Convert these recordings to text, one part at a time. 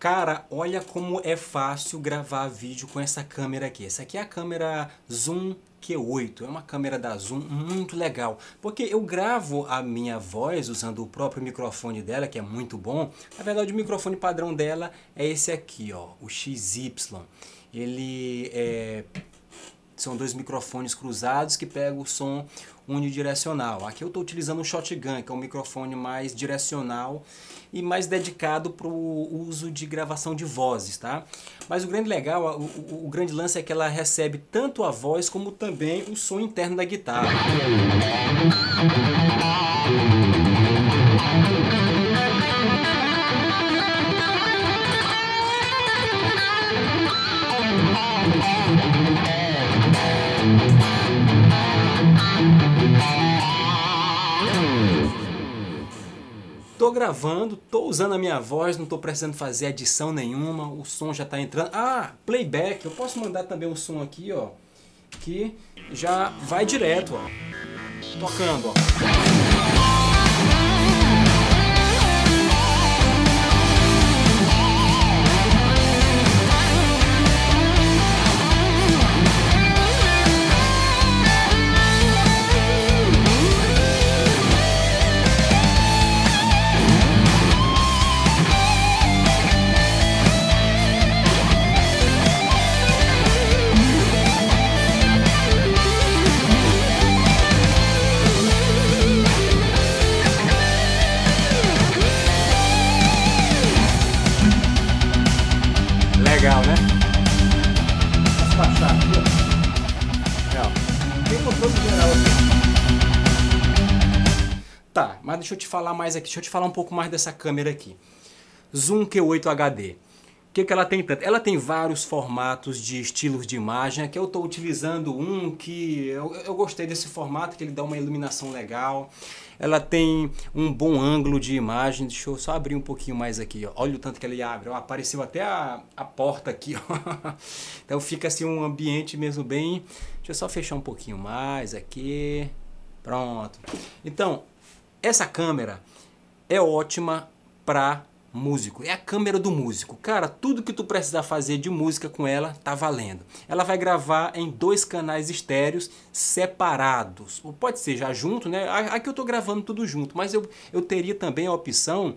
Cara, olha como é fácil gravar vídeo com essa câmera aqui. Essa aqui é a câmera Zoom Q8, é uma câmera da Zoom muito legal, porque eu gravo a minha voz usando o próprio microfone dela, que é muito bom. Na verdade, o microfone padrão dela é esse aqui, ó, o XY. Ele é são dois microfones cruzados que pegam o som unidirecional. Aqui eu estou utilizando um shotgun, que é um microfone mais direcional e mais dedicado para o uso de gravação de vozes, tá? Mas o grande legal, o, o, o grande lance é que ela recebe tanto a voz como também o som interno da guitarra. Tô gravando, tô usando a minha voz, não tô precisando fazer adição nenhuma, o som já tá entrando. Ah, playback, eu posso mandar também um som aqui, ó, que já vai direto, ó, tocando, ó. falar mais aqui, deixa eu te falar um pouco mais dessa câmera aqui. Zoom Q8 HD. O que, que ela tem tanto? Ela tem vários formatos de estilos de imagem. Aqui eu estou utilizando um que eu, eu, gostei desse formato, que ele dá uma iluminação legal. Ela tem um bom ângulo de imagem. Deixa eu só abrir um pouquinho mais aqui. Ó. Olha o tanto que ele abre. Ó, apareceu até a, a porta aqui. Ó. Então fica assim um ambiente mesmo bem... Deixa eu só fechar um pouquinho mais aqui. Pronto. Então, essa câmera é ótima para músico. É a câmera do músico. Cara, tudo que tu precisar fazer de música com ela tá valendo. Ela vai gravar em dois canais estéreos separados. Ou pode ser já junto, né? Aqui eu tô gravando tudo junto, mas eu, eu teria também a opção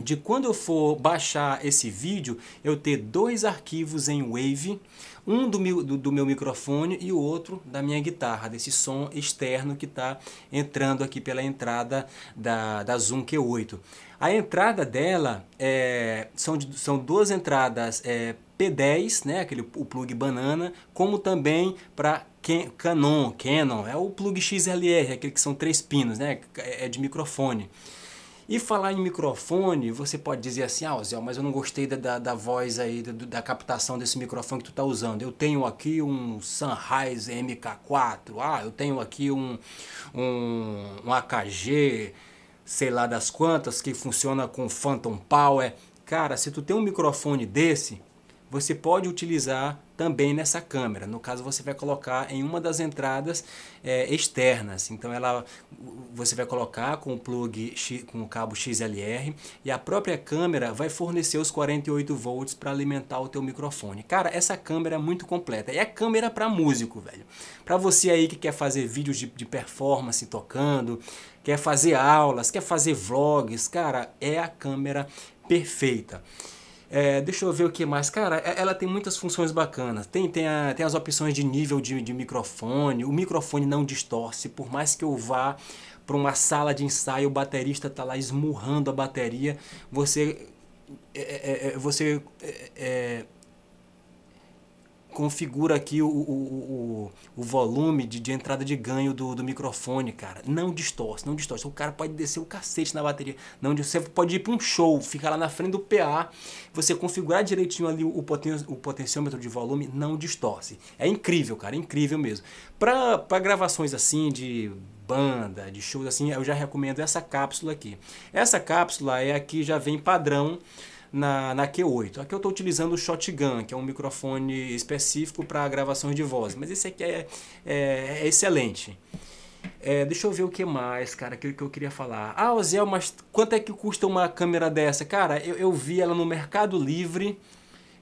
de quando eu for baixar esse vídeo, eu ter dois arquivos em Wave um do meu, do, do meu microfone e o outro da minha guitarra, desse som externo que está entrando aqui pela entrada da, da Zoom Q8. A entrada dela é, são, são duas entradas é, P10, né, aquele, o plug banana, como também para Canon, Canon, é o plug XLR, aquele que são três pinos, né, é, é de microfone. E falar em microfone, você pode dizer assim, ah, Zé, mas eu não gostei da, da, da voz aí, da, da, captação desse microfone que tu tá usando. Eu tenho aqui um Sunrise MK4, ah, eu tenho aqui um, um, um AKG, sei lá das quantas, que funciona com Phantom Power. Cara, se tu tem um microfone desse, você pode utilizar também nessa câmera. No caso, você vai colocar em uma das entradas é, externas. Então, ela, você vai colocar com o plug com o cabo XLR e a própria câmera vai fornecer os 48 volts para alimentar o teu microfone. Cara, essa câmera é muito completa. É a câmera para músico, velho. Para você aí que quer fazer vídeos de, de performance tocando, quer fazer aulas, quer fazer vlogs, cara, é a câmera perfeita. É, deixa eu ver o que mais. Cara, é, ela tem muitas funções bacanas. Tem, tem, a, tem as opções de nível de, de microfone. O microfone não distorce, por mais que eu vá para uma sala de ensaio, o baterista tá lá esmurrando a bateria. Você. É, é, é você é, configura aqui o, o, o, o volume de, de, entrada de ganho do, do microfone, cara. Não distorce, não distorce. O cara pode descer o cacete na bateria. Não, você pode ir para um show, ficar lá na frente do PA, você configurar direitinho ali o, poten, o potenciômetro de volume, não distorce. É incrível, cara, é incrível mesmo. Para gravações assim de banda, de shows assim, eu já recomendo essa cápsula aqui. Essa cápsula é a que já vem padrão na, na Q8. Aqui eu estou utilizando o Shotgun, que é um microfone específico para gravações de voz, mas esse aqui é, é, é excelente. É, deixa eu ver o que mais, cara, que, que eu queria falar. Ah, Ozel, mas quanto é que custa uma câmera dessa? Cara, eu, eu vi ela no Mercado Livre,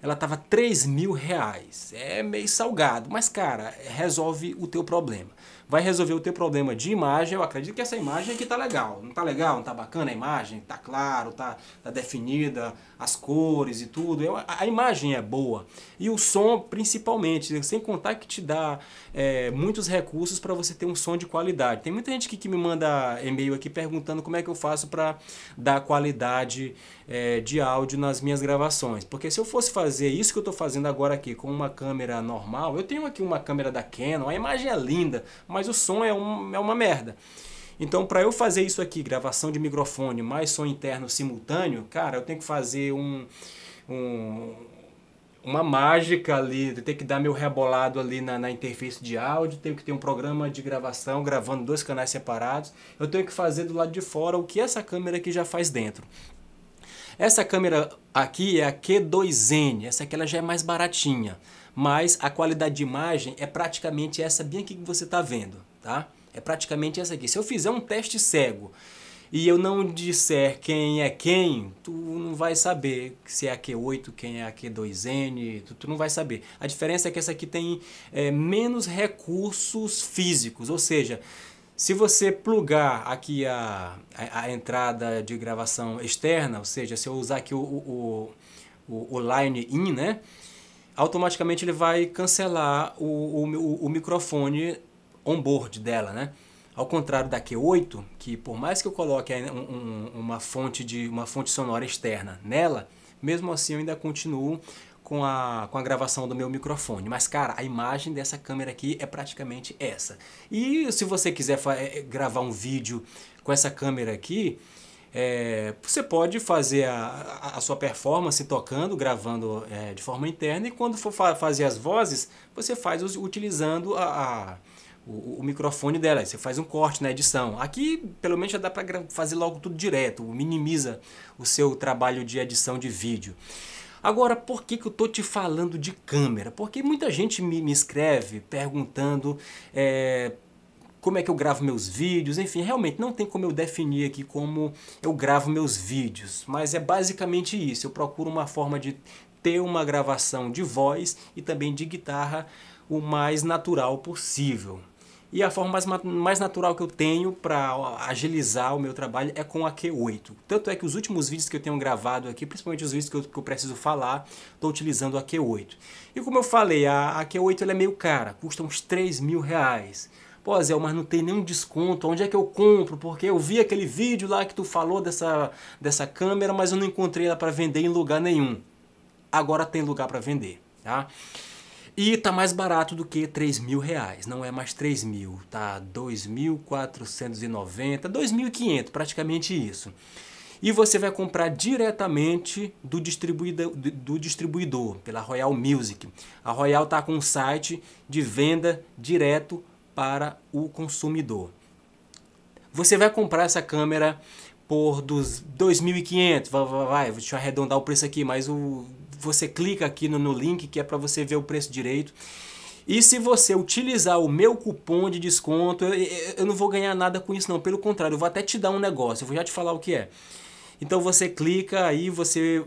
ela tava 3 mil reais. É meio salgado, mas cara, resolve o teu problema vai resolver o teu problema de imagem. Eu acredito que essa imagem aqui tá legal. Não tá legal? Não tá bacana a imagem? Tá claro, tá, tá definida, as cores e tudo. Eu, a, a, imagem é boa. E o som, principalmente, sem contar que te dá é, muitos recursos para você ter um som de qualidade. Tem muita gente que, que me manda e-mail aqui perguntando como é que eu faço para dar qualidade é, de áudio nas minhas gravações. Porque se eu fosse fazer isso que eu estou fazendo agora aqui com uma câmera normal, eu tenho aqui uma câmera da Canon, a imagem é linda, mas mas o som é, um, é uma merda. Então, para eu fazer isso aqui, gravação de microfone mais som interno simultâneo, cara, eu tenho que fazer um, um uma mágica ali, ter que dar meu rebolado ali na, na, interface de áudio, tenho que ter um programa de gravação gravando dois canais separados, eu tenho que fazer do lado de fora o que essa câmera aqui já faz dentro. Essa câmera aqui é a Q2N, essa aqui ela já é mais baratinha mas a qualidade de imagem é praticamente essa bem aqui que você está vendo, tá? É praticamente essa aqui. Se eu fizer um teste cego e eu não disser quem é quem, tu não vai saber se é a Q8, quem é a Q2N, tu, tu não vai saber. A diferença é que essa aqui tem é, menos recursos físicos, ou seja, se você plugar aqui a, a, a, entrada de gravação externa, ou seja, se eu usar aqui o, o, o, o line in, né? automaticamente ele vai cancelar o, o, o microfone onboard dela, né? Ao contrário da Q8, que por mais que eu coloque um, um, uma fonte de uma fonte sonora externa nela, mesmo assim eu ainda continuo com a, com a gravação do meu microfone. Mas cara, a imagem dessa câmera aqui é praticamente essa. E se você quiser eh, gravar um vídeo com essa câmera aqui, é, você pode fazer a, a, sua performance tocando, gravando é, de forma interna, e quando for fa fazer as vozes, você faz os, utilizando a, a o, o, microfone dela. Você faz um corte na edição. Aqui, pelo menos, já dá para fazer logo tudo direto, minimiza o seu trabalho de edição de vídeo. Agora, por que, que eu tô te falando de câmera? Porque muita gente me, me escreve perguntando é, como é que eu gravo meus vídeos, enfim, realmente não tem como eu definir aqui como eu gravo meus vídeos, mas é basicamente isso. Eu procuro uma forma de ter uma gravação de voz e também de guitarra o mais natural possível. E a forma mais, mais natural que eu tenho para agilizar o meu trabalho é com a Q8. Tanto é que os últimos vídeos que eu tenho gravado aqui, principalmente os vídeos que eu, que eu preciso falar, estou utilizando a Q8. E como eu falei, a, a Q8 é meio cara, custa uns 3 mil reais. Pô, Zé, mas não tem nenhum desconto, onde é que eu compro? Porque eu vi aquele vídeo lá que tu falou dessa, dessa câmera, mas eu não encontrei ela para vender em lugar nenhum. Agora tem lugar para vender, tá? E tá mais barato do que 3 mil reais, não é mais 3 mil, tá? 2.490, 2.500, praticamente isso. E você vai comprar diretamente do distribuidor, do distribuidor pela Royal Music. A Royal tá com um site de venda direto para o consumidor. Você vai comprar essa câmera por dos 2.500, vai, vai, vai, deixa eu arredondar o preço aqui, mas o, você clica aqui no, no link que é para você ver o preço direito. E se você utilizar o meu cupom de desconto, eu, eu não vou ganhar nada com isso não, pelo contrário, eu vou até te dar um negócio, eu vou já te falar o que é. Então você clica aí, você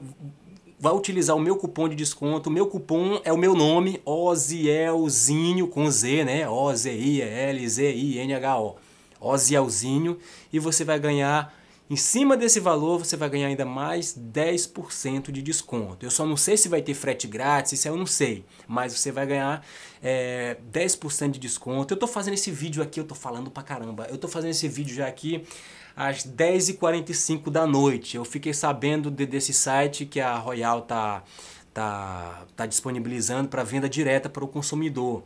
vai utilizar o meu cupom de desconto. O meu cupom é o meu nome, Ozielzinho, com Z, né? O-Z-I-E-L-Z-I-N-H-O. Ozielzinho. E você vai ganhar, em cima desse valor, você vai ganhar ainda mais 10% de desconto. Eu só não sei se vai ter frete grátis, isso eu não sei. Mas você vai ganhar é, 10% de desconto. Eu tô fazendo esse vídeo aqui, eu tô falando pra caramba. Eu tô fazendo esse vídeo já aqui às 10h45 da noite. Eu fiquei sabendo de, desse site que a Royal tá, tá, tá disponibilizando para venda direta para o consumidor.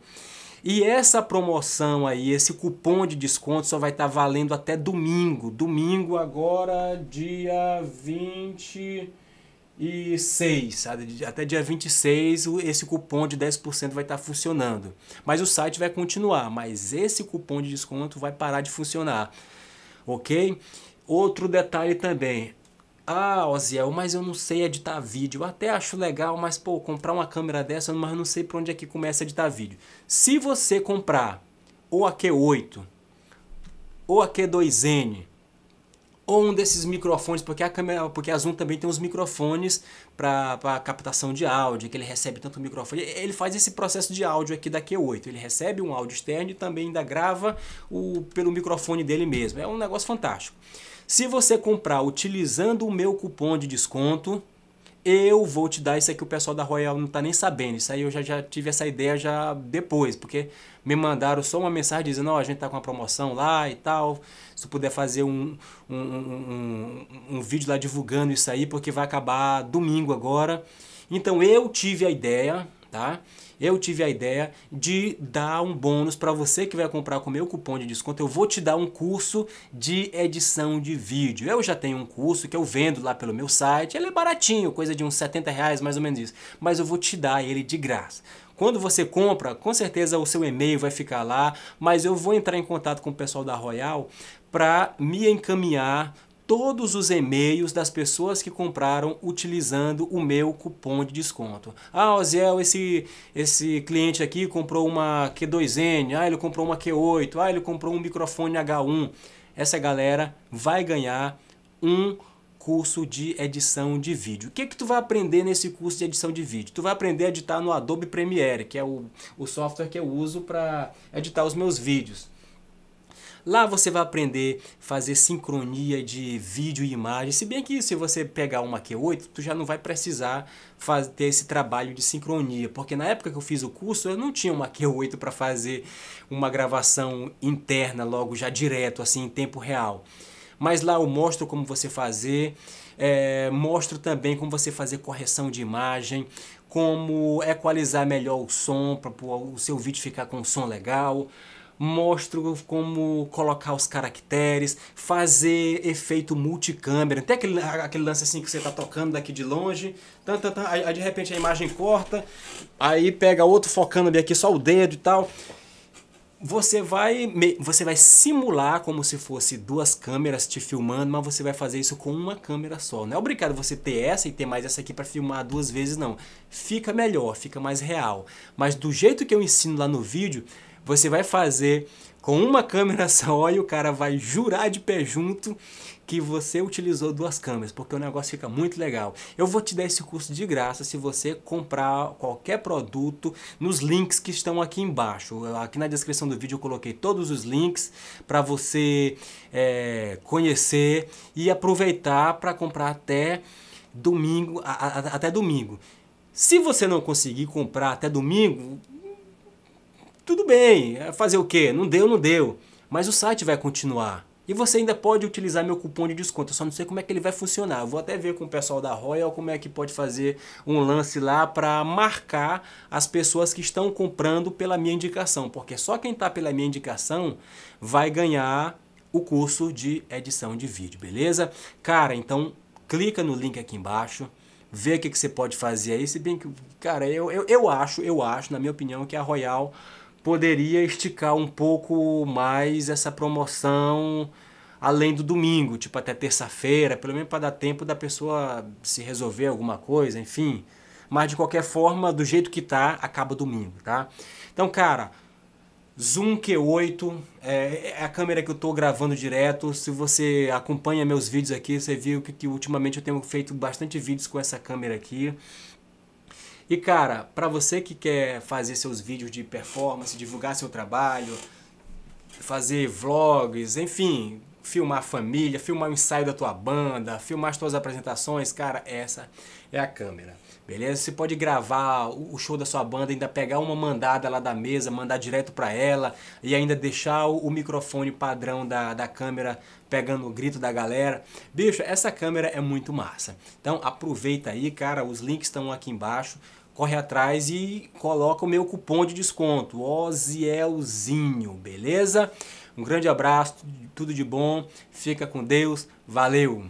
E essa promoção aí, esse cupom de desconto só vai estar tá valendo até domingo. Domingo agora, dia 26. Até dia 26 esse cupom de 10% vai estar tá funcionando. Mas o site vai continuar, mas esse cupom de desconto vai parar de funcionar ok? Outro detalhe também. Ah, Oziel, mas eu não sei é editar vídeo. Eu até acho legal, mas pô, comprar uma câmera dessa, mas não sei por onde é que começa a editar vídeo. Se você comprar ou a Q8 ou a Q2N ou um desses microfones, porque a câmera, porque a Zoom também tem uns microfones para captação de áudio, que ele recebe tanto o microfone, ele faz esse processo de áudio aqui da Q8, ele recebe um áudio externo e também ainda grava o, pelo microfone dele mesmo, é um negócio fantástico. Se você comprar utilizando o meu cupom de desconto, eu vou te dar isso aqui, o pessoal da Royal não tá nem sabendo. Isso aí eu já, já tive essa ideia já depois, porque me mandaram só uma mensagem dizendo, ó, oh, a gente tá com uma promoção lá e tal, se tu puder fazer um, um, um, um, um vídeo lá divulgando isso aí, porque vai acabar domingo agora. Então eu tive a ideia, tá? eu tive a ideia de dar um bônus para você que vai comprar com meu cupom de desconto. Eu vou te dar um curso de edição de vídeo. Eu já tenho um curso que eu vendo lá pelo meu site. Ele é baratinho, coisa de uns 70 reais, mais ou menos isso. Mas eu vou te dar ele de graça. Quando você compra, com certeza o seu e-mail vai ficar lá, mas eu vou entrar em contato com o pessoal da Royal para me encaminhar todos os e-mails das pessoas que compraram utilizando o meu cupom de desconto. Ah, Oziel, esse, esse cliente aqui comprou uma Q2N, ah, ele comprou uma Q8, ah, ele comprou um microfone H1. Essa galera vai ganhar um curso de edição de vídeo. O que que tu vai aprender nesse curso de edição de vídeo? Tu vai aprender a editar no Adobe Premiere, que é o, o software que eu uso para editar os meus vídeos. Lá você vai aprender a fazer sincronia de vídeo e imagem. Se bem que se você pegar uma Q8, tu já não vai precisar fazer, ter esse trabalho de sincronia, porque na época que eu fiz o curso, eu não tinha uma Q8 para fazer uma gravação interna logo já direto assim em tempo real. Mas lá eu mostro como você fazer, é, mostro também como você fazer correção de imagem, como equalizar melhor o som para o seu vídeo ficar com um som legal mostro como colocar os caracteres, fazer efeito multicâmera. Tem aquele, aquele lance assim que você tá tocando daqui de longe, tan, tan, tan, aí, aí de repente a imagem corta, aí pega outro focando ali aqui só o dedo e tal você vai você vai simular como se fosse duas câmeras te filmando, mas você vai fazer isso com uma câmera só. Não é obrigado você ter essa e ter mais essa aqui para filmar duas vezes não. Fica melhor, fica mais real. Mas do jeito que eu ensino lá no vídeo, você vai fazer com uma câmera só e o cara vai jurar de pé junto que você utilizou duas câmeras, porque o negócio fica muito legal. Eu vou te dar esse curso de graça se você comprar qualquer produto nos links que estão aqui embaixo. Aqui na descrição do vídeo eu coloquei todos os links para você é, conhecer e aproveitar para comprar até domingo, a, a, até domingo. Se você não conseguir comprar até domingo, tudo bem, é fazer o quê? Não deu, não deu. Mas o site vai continuar. E você ainda pode utilizar meu cupom de desconto, eu só não sei como é que ele vai funcionar. Eu vou até ver com o pessoal da Royal como é que pode fazer um lance lá para marcar as pessoas que estão comprando pela minha indicação, porque só quem está pela minha indicação vai ganhar o curso de edição de vídeo, beleza? Cara, então clica no link aqui embaixo, vê o que, que você pode fazer aí, se bem que, cara, eu, eu, eu acho, eu acho, na minha opinião, que a Royal poderia esticar um pouco mais essa promoção além do domingo, tipo até terça-feira, pelo menos para dar tempo da pessoa se resolver alguma coisa, enfim. Mas de qualquer forma, do jeito que tá, acaba domingo, tá? Então, cara, Zoom Q8 é, é a câmera que eu estou gravando direto. Se você acompanha meus vídeos aqui, você viu que, que ultimamente eu tenho feito bastante vídeos com essa câmera aqui. E cara, para você que quer fazer seus vídeos de performance, divulgar seu trabalho, fazer vlogs, enfim, filmar a família, filmar o ensaio da tua banda, filmar as tuas apresentações, cara, essa é a câmera. Beleza? Você pode gravar o show da sua banda, ainda pegar uma mandada lá da mesa, mandar direto para ela e ainda deixar o microfone padrão da, da câmera pegando o grito da galera. Bicho, essa câmera é muito massa. Então aproveita aí, cara. Os links estão aqui embaixo corre atrás e coloca o meu cupom de desconto, Ozielzinho, beleza? Um grande abraço, tudo de bom, fica com Deus, valeu!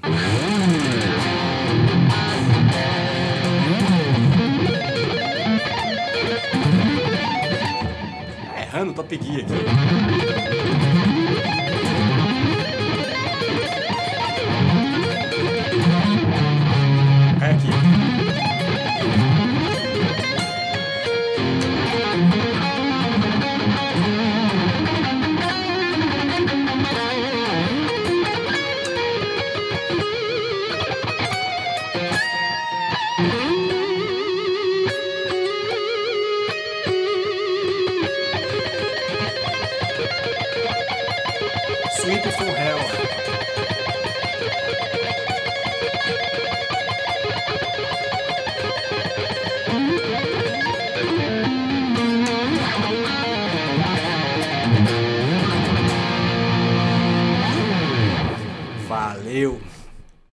Tá errando o Top Gear aqui.